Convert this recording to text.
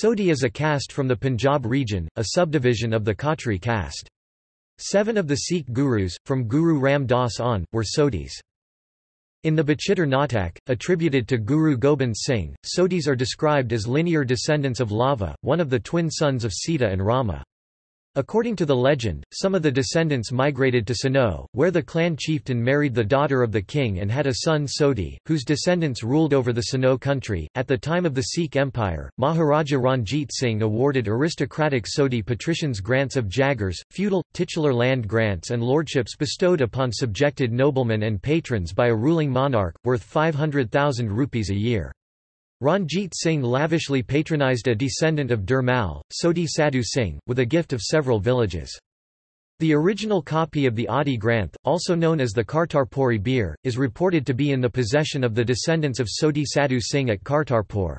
Sodhi is a caste from the Punjab region, a subdivision of the Khatri caste. Seven of the Sikh gurus, from Guru Ram Das on, were Sodhis. In the Bachitar Natak, attributed to Guru Gobind Singh, Sodhis are described as linear descendants of Lava, one of the twin sons of Sita and Rama. According to the legend, some of the descendants migrated to Sano, where the clan chieftain married the daughter of the king and had a son Sodi, whose descendants ruled over the Sano country. At the time of the Sikh Empire, Maharaja Ranjit Singh awarded aristocratic Sodi patricians grants of jaggers, feudal, titular land grants and lordships bestowed upon subjected noblemen and patrons by a ruling monarch, worth 500,000 rupees a year. Ranjit Singh lavishly patronized a descendant of Dermal, Sodhi Sadhu Singh, with a gift of several villages. The original copy of the Adi Granth, also known as the Kartarpuri Bir, is reported to be in the possession of the descendants of Sodhi Sadhu Singh at Kartarpur.